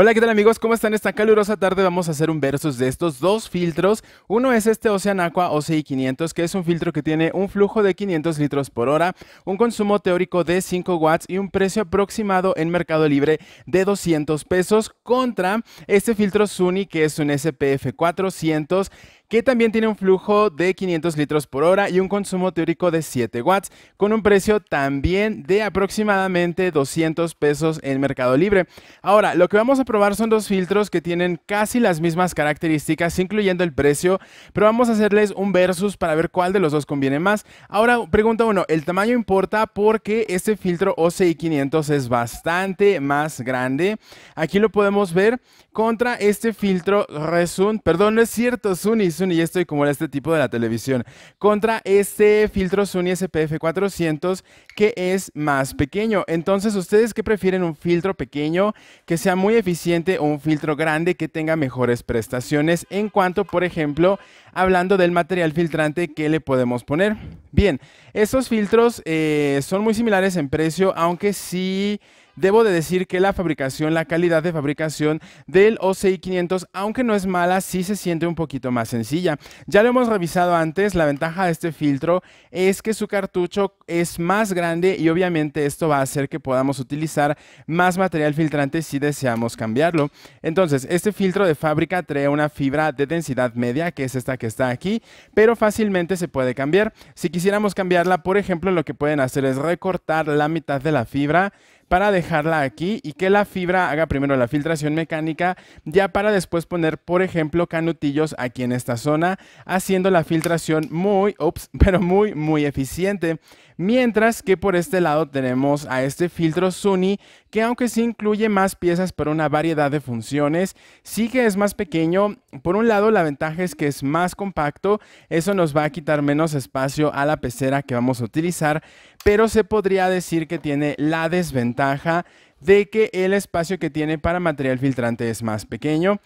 Hola, ¿qué tal amigos? ¿Cómo están? Esta calurosa tarde vamos a hacer un versus de estos dos filtros. Uno es este Ocean Aqua OCI 500, que es un filtro que tiene un flujo de 500 litros por hora, un consumo teórico de 5 watts y un precio aproximado en Mercado Libre de 200 pesos contra este filtro Suni, que es un SPF 400 que también tiene un flujo de 500 litros por hora y un consumo teórico de 7 watts, con un precio también de aproximadamente 200 pesos en Mercado Libre. Ahora, lo que vamos a probar son dos filtros que tienen casi las mismas características, incluyendo el precio, pero vamos a hacerles un versus para ver cuál de los dos conviene más. Ahora, pregunta uno, el tamaño importa porque este filtro OCI 500 es bastante más grande. Aquí lo podemos ver contra este filtro Resun, perdón, no es cierto, Sunis y estoy como este tipo de la televisión. Contra este filtro Sony SPF 400 que es más pequeño. Entonces, ¿ustedes qué prefieren? ¿Un filtro pequeño que sea muy eficiente o un filtro grande que tenga mejores prestaciones? En cuanto, por ejemplo, hablando del material filtrante que le podemos poner. Bien, estos filtros eh, son muy similares en precio, aunque sí... Debo de decir que la fabricación, la calidad de fabricación del OCI 500, aunque no es mala, sí se siente un poquito más sencilla. Ya lo hemos revisado antes, la ventaja de este filtro es que su cartucho es más grande y obviamente esto va a hacer que podamos utilizar más material filtrante si deseamos cambiarlo. Entonces, este filtro de fábrica trae una fibra de densidad media, que es esta que está aquí, pero fácilmente se puede cambiar. Si quisiéramos cambiarla, por ejemplo, lo que pueden hacer es recortar la mitad de la fibra, para dejarla aquí y que la fibra haga primero la filtración mecánica ya para después poner, por ejemplo, canutillos aquí en esta zona, haciendo la filtración muy, ups, pero muy, muy eficiente. Mientras que por este lado tenemos a este filtro SUNY, que aunque sí incluye más piezas para una variedad de funciones, sí que es más pequeño. Por un lado, la ventaja es que es más compacto, eso nos va a quitar menos espacio a la pecera que vamos a utilizar, pero se podría decir que tiene la desventaja de que el espacio que tiene para material filtrante es más pequeño.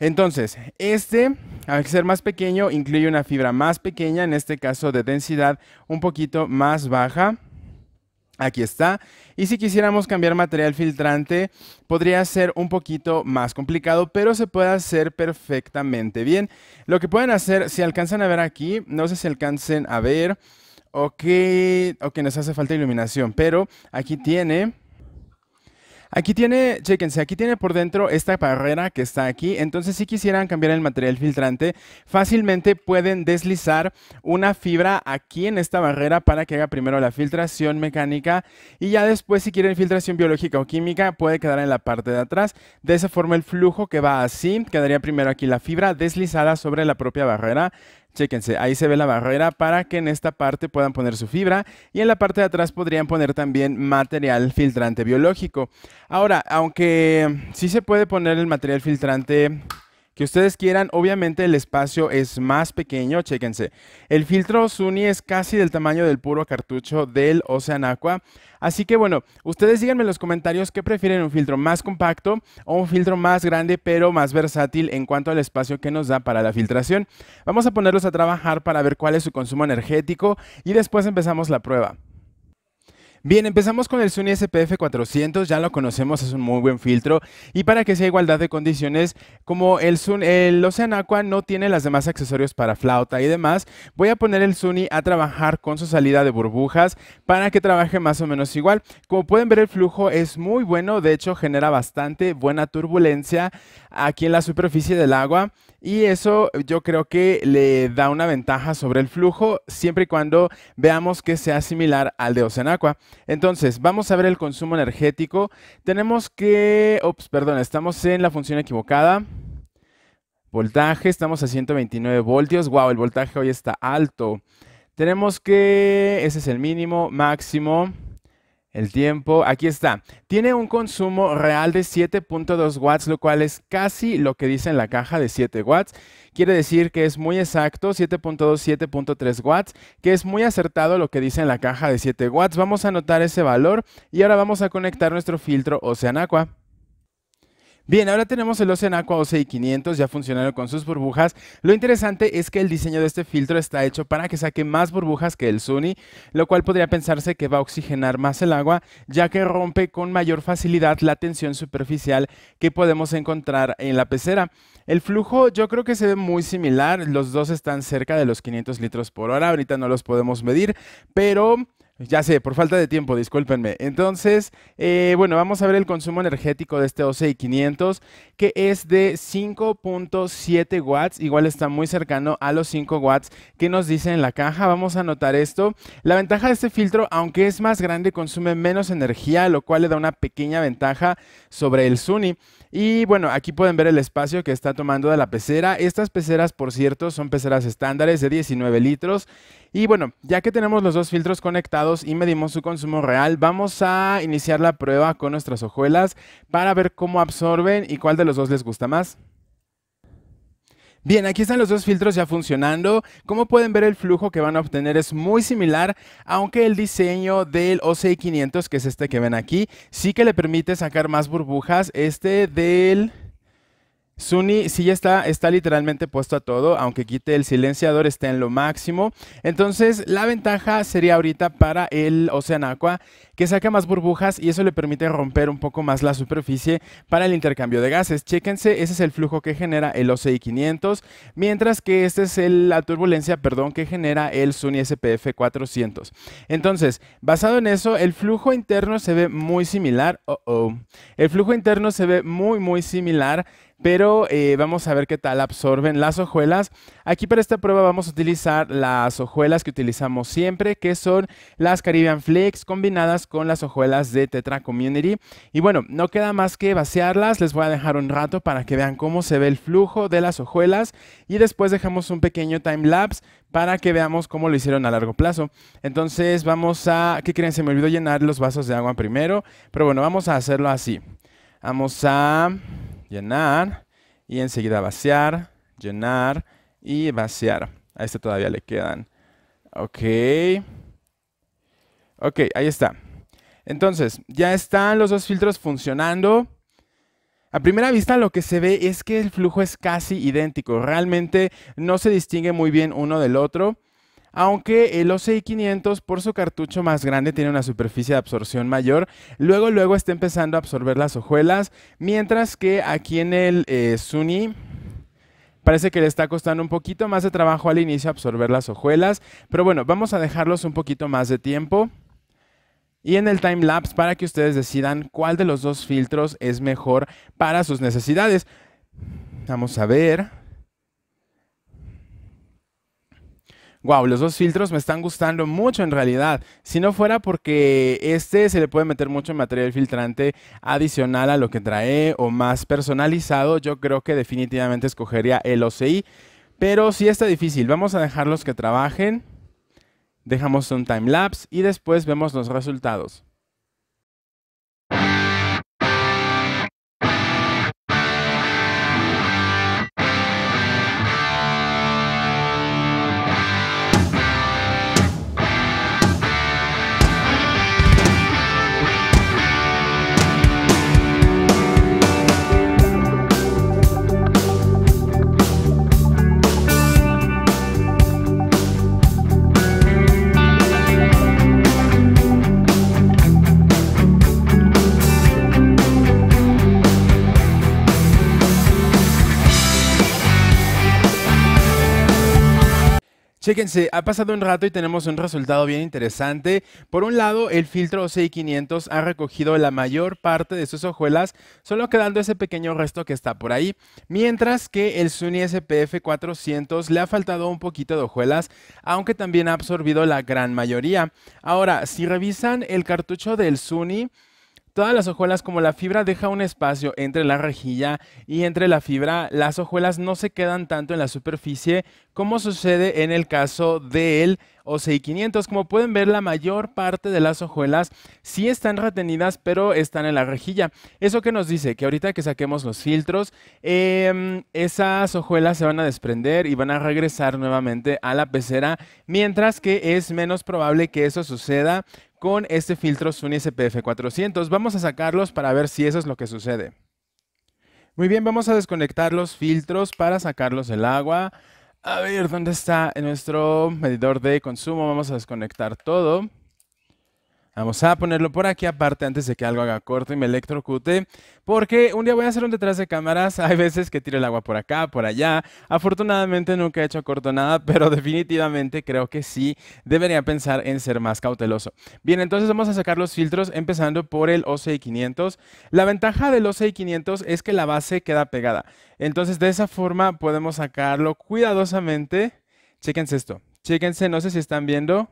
Entonces, este, al ser más pequeño, incluye una fibra más pequeña, en este caso de densidad un poquito más baja. Aquí está. Y si quisiéramos cambiar material filtrante, podría ser un poquito más complicado, pero se puede hacer perfectamente bien. Lo que pueden hacer, si alcanzan a ver aquí, no sé si alcancen a ver, o que nos hace falta iluminación, pero aquí tiene Aquí tiene, chéquense, aquí tiene por dentro esta barrera que está aquí. Entonces, si quisieran cambiar el material filtrante, fácilmente pueden deslizar una fibra aquí en esta barrera para que haga primero la filtración mecánica y ya después, si quieren filtración biológica o química, puede quedar en la parte de atrás. De esa forma, el flujo que va así, quedaría primero aquí la fibra deslizada sobre la propia barrera, Chéquense, ahí se ve la barrera para que en esta parte puedan poner su fibra y en la parte de atrás podrían poner también material filtrante biológico. Ahora, aunque sí se puede poner el material filtrante que ustedes quieran. Obviamente el espacio es más pequeño, chéquense. El filtro SUNY es casi del tamaño del puro cartucho del Ocean Aqua. Así que bueno, ustedes díganme en los comentarios qué prefieren, un filtro más compacto o un filtro más grande pero más versátil en cuanto al espacio que nos da para la filtración. Vamos a ponerlos a trabajar para ver cuál es su consumo energético y después empezamos la prueba. Bien, empezamos con el SUNY SPF 400, ya lo conocemos, es un muy buen filtro y para que sea igualdad de condiciones, como el, Sun, el Ocean Aqua no tiene las demás accesorios para flauta y demás, voy a poner el SUNY a trabajar con su salida de burbujas para que trabaje más o menos igual. Como pueden ver el flujo es muy bueno, de hecho genera bastante buena turbulencia aquí en la superficie del agua y eso yo creo que le da una ventaja sobre el flujo siempre y cuando veamos que sea similar al de Ocean Aqua. Entonces, vamos a ver el consumo energético. Tenemos que, ops, perdón, estamos en la función equivocada. Voltaje, estamos a 129 voltios. Wow, el voltaje hoy está alto. Tenemos que, ese es el mínimo, máximo el tiempo. Aquí está. Tiene un consumo real de 7.2 watts, lo cual es casi lo que dice en la caja de 7 watts. Quiere decir que es muy exacto, 7.2, 7.3 watts, que es muy acertado lo que dice en la caja de 7 watts. Vamos a anotar ese valor y ahora vamos a conectar nuestro filtro Aqua. Bien, ahora tenemos el Ocean Aqua OCI 500 ya funcionando con sus burbujas. Lo interesante es que el diseño de este filtro está hecho para que saque más burbujas que el Suni, lo cual podría pensarse que va a oxigenar más el agua, ya que rompe con mayor facilidad la tensión superficial que podemos encontrar en la pecera. El flujo yo creo que se ve muy similar, los dos están cerca de los 500 litros por hora, ahorita no los podemos medir, pero ya sé, por falta de tiempo, discúlpenme. Entonces, eh, bueno, vamos a ver el consumo energético de este OCI 500, que es de 5.7 watts, igual está muy cercano a los 5 watts que nos dice en la caja. Vamos a anotar esto. La ventaja de este filtro, aunque es más grande, consume menos energía, lo cual le da una pequeña ventaja sobre el SUNY. Y bueno, aquí pueden ver el espacio que está tomando de la pecera. Estas peceras, por cierto, son peceras estándares de 19 litros. Y bueno, ya que tenemos los dos filtros conectados y medimos su consumo real, vamos a iniciar la prueba con nuestras hojuelas para ver cómo absorben y cuál de los dos les gusta más. Bien, aquí están los dos filtros ya funcionando. Como pueden ver, el flujo que van a obtener es muy similar, aunque el diseño del OCI 500, que es este que ven aquí, sí que le permite sacar más burbujas. Este del... SUNY, sí ya está, está literalmente puesto a todo, aunque quite el silenciador, está en lo máximo. Entonces, la ventaja sería ahorita para el Ocean Aqua, que saca más burbujas y eso le permite romper un poco más la superficie para el intercambio de gases. Chéquense, ese es el flujo que genera el OCI 500, mientras que esta es la turbulencia, perdón, que genera el SUNY SPF 400. Entonces, basado en eso, el flujo interno se ve muy similar. Oh -oh. El flujo interno se ve muy, muy similar pero eh, vamos a ver qué tal absorben las hojuelas. Aquí para esta prueba vamos a utilizar las hojuelas que utilizamos siempre, que son las Caribbean Flex combinadas con las hojuelas de Tetra Community. Y bueno, no queda más que vaciarlas, les voy a dejar un rato para que vean cómo se ve el flujo de las hojuelas y después dejamos un pequeño time lapse para que veamos cómo lo hicieron a largo plazo. Entonces vamos a, ¿qué creen? Se me olvidó llenar los vasos de agua primero, pero bueno, vamos a hacerlo así. Vamos a llenar y enseguida vaciar, llenar y vaciar. A este todavía le quedan. Ok. Ok, ahí está. Entonces, ya están los dos filtros funcionando. A primera vista lo que se ve es que el flujo es casi idéntico. Realmente no se distingue muy bien uno del otro. Aunque el OCI 500 por su cartucho más grande tiene una superficie de absorción mayor, luego luego está empezando a absorber las hojuelas, mientras que aquí en el eh, SUNY parece que le está costando un poquito más de trabajo al inicio absorber las hojuelas, pero bueno, vamos a dejarlos un poquito más de tiempo y en el time lapse para que ustedes decidan cuál de los dos filtros es mejor para sus necesidades. Vamos a ver. wow, los dos filtros me están gustando mucho en realidad. Si no fuera porque este se le puede meter mucho material filtrante adicional a lo que trae o más personalizado, yo creo que definitivamente escogería el OCI. Pero sí está difícil. Vamos a dejarlos que trabajen. Dejamos un time lapse y después vemos los resultados. Fíjense, ha pasado un rato y tenemos un resultado bien interesante. Por un lado, el filtro OCI 500 ha recogido la mayor parte de sus hojuelas, solo quedando ese pequeño resto que está por ahí. Mientras que el SUNY SPF 400 le ha faltado un poquito de hojuelas, aunque también ha absorbido la gran mayoría. Ahora, si revisan el cartucho del SUNY, Todas las hojuelas, como la fibra deja un espacio entre la rejilla y entre la fibra, las hojuelas no se quedan tanto en la superficie como sucede en el caso del OCI 500. Como pueden ver, la mayor parte de las hojuelas sí están retenidas, pero están en la rejilla. ¿Eso que nos dice? Que ahorita que saquemos los filtros, em, esas hojuelas se van a desprender y van a regresar nuevamente a la pecera, mientras que es menos probable que eso suceda con este filtro SUNY SPF 400. Vamos a sacarlos para ver si eso es lo que sucede. Muy bien, vamos a desconectar los filtros para sacarlos del agua. A ver, ¿dónde está nuestro medidor de consumo? Vamos a desconectar todo. Vamos a ponerlo por aquí aparte antes de que algo haga corto y me electrocute, porque un día voy a hacer un detrás de cámaras, hay veces que tiro el agua por acá, por allá, afortunadamente nunca he hecho corto nada, pero definitivamente creo que sí debería pensar en ser más cauteloso. Bien, entonces vamos a sacar los filtros empezando por el OCI 500. La ventaja del OCI 500 es que la base queda pegada, entonces de esa forma podemos sacarlo cuidadosamente. Chéquense esto, chéquense, no sé si están viendo,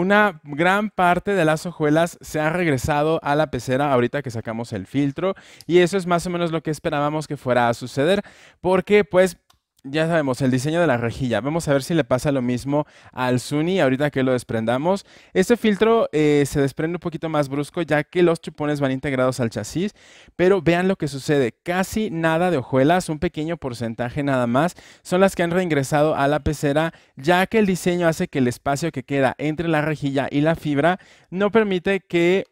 una gran parte de las hojuelas se han regresado a la pecera ahorita que sacamos el filtro y eso es más o menos lo que esperábamos que fuera a suceder porque pues ya sabemos, el diseño de la rejilla. Vamos a ver si le pasa lo mismo al Suni. ahorita que lo desprendamos. Este filtro eh, se desprende un poquito más brusco ya que los chupones van integrados al chasis, pero vean lo que sucede. Casi nada de hojuelas, un pequeño porcentaje nada más, son las que han reingresado a la pecera ya que el diseño hace que el espacio que queda entre la rejilla y la fibra no permite que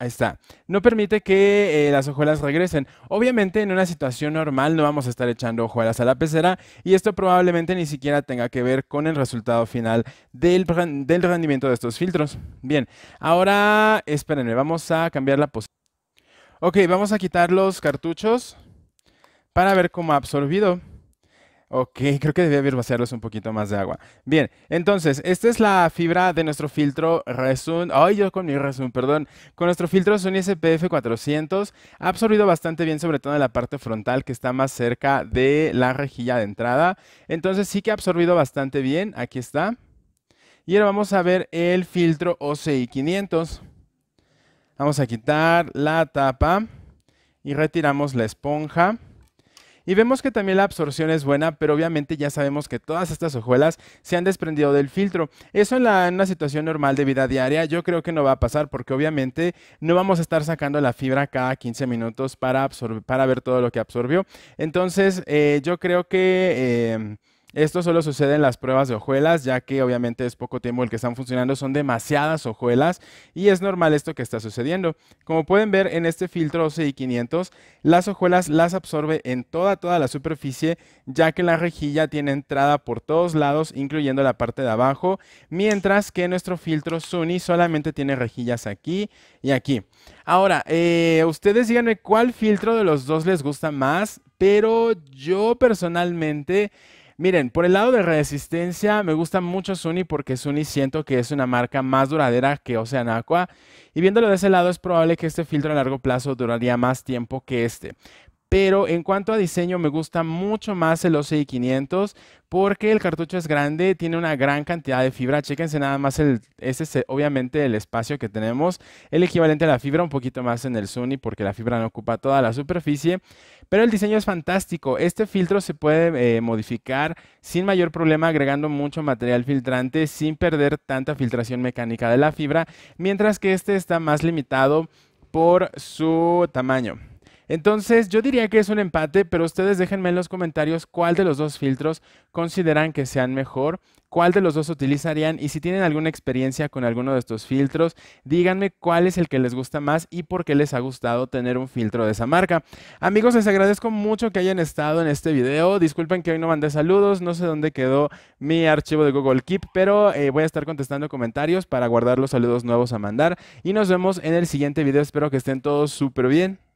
Ahí está. No permite que eh, las hojuelas regresen. Obviamente, en una situación normal no vamos a estar echando hojuelas a la pecera y esto probablemente ni siquiera tenga que ver con el resultado final del, del rendimiento de estos filtros. Bien, ahora espérenme, vamos a cambiar la posición. Ok, vamos a quitar los cartuchos para ver cómo ha absorbido. Ok, creo que debía vaciarlos un poquito más de agua. Bien, entonces, esta es la fibra de nuestro filtro Resun. Ay, yo con mi Resun, perdón. Con nuestro filtro Sony SPF 400. Ha absorbido bastante bien, sobre todo en la parte frontal que está más cerca de la rejilla de entrada. Entonces, sí que ha absorbido bastante bien. Aquí está. Y ahora vamos a ver el filtro OCI 500. Vamos a quitar la tapa y retiramos la esponja. Y vemos que también la absorción es buena, pero obviamente ya sabemos que todas estas hojuelas se han desprendido del filtro. Eso en, una situación normal de vida diaria yo creo que no va a pasar porque obviamente no vamos a estar sacando la fibra cada 15 minutos para, para ver todo lo que absorbió. Entonces eh, yo creo que... Em, esto solo sucede en las pruebas de hojuelas, ya que obviamente es poco tiempo el que están funcionando, son demasiadas hojuelas y es normal esto que está sucediendo. Como pueden ver en este filtro OCI 500, las hojuelas las absorbe en toda toda la superficie, ya que la rejilla tiene entrada por todos lados, incluyendo la parte de abajo, mientras que nuestro filtro SUNY solamente tiene rejillas aquí y aquí. Ahora, eh, ustedes díganme cuál filtro de los dos les gusta más, pero yo personalmente... Miren, por el lado de resistencia, me gusta mucho Sony porque Sony siento que es una marca más duradera que Ocean Aqua. Y viéndolo de ese lado, es probable que este filtro a largo plazo duraría más tiempo que este pero en cuanto a diseño me gusta mucho más el OCI 500 porque el cartucho es grande, tiene una gran cantidad de fibra. Chéquense nada más, el, ese es obviamente el espacio que tenemos, el equivalente a la fibra, un poquito más en el Sony porque la fibra no ocupa toda la superficie. Pero el diseño es fantástico. Este filtro se puede eh, modificar sin mayor problema agregando mucho material filtrante sin perder tanta filtración mecánica de la fibra, mientras que este está más limitado por su tamaño. Entonces yo diría que es un empate, pero ustedes déjenme en los comentarios cuál de los dos filtros consideran que sean mejor, cuál de los dos utilizarían y si tienen alguna experiencia con alguno de estos filtros, díganme cuál es el que les gusta más y por qué les ha gustado tener un filtro de esa marca. Amigos, les agradezco mucho que hayan estado en este video. Disculpen que hoy no mandé saludos, no sé dónde quedó mi archivo de Google Keep, pero eh, voy a estar contestando comentarios para guardar los saludos nuevos a mandar y nos vemos en el siguiente video. Espero que estén todos súper bien.